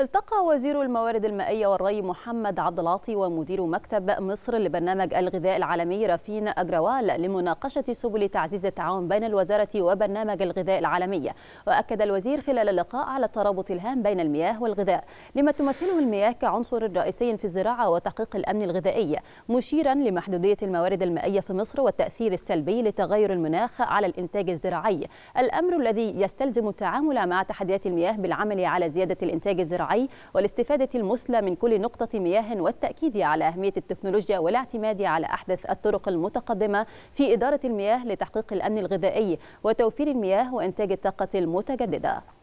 التقى وزير الموارد المائية والري محمد عبد العاطي ومدير مكتب مصر لبرنامج الغذاء العالمي رافين أجروال لمناقشة سبل تعزيز التعاون بين الوزارة وبرنامج الغذاء العالمي وأكد الوزير خلال اللقاء على الترابط الهام بين المياه والغذاء لما تمثله المياه كعنصر رئيسي في الزراعة وتحقيق الأمن الغذائي مشيرا لمحدودية الموارد المائية في مصر والتأثير السلبي لتغير المناخ على الإنتاج الزراعي الأمر الذي يستلزم التعامل مع تحديات المياه بالعمل على زيادة الإنتاج الزراعي الزراعي والاستفادة المثلى من كل نقطة مياه والتأكيد على أهمية التكنولوجيا والاعتماد على أحدث الطرق المتقدمة في إدارة المياه لتحقيق الأمن الغذائي وتوفير المياه وإنتاج الطاقة المتجددة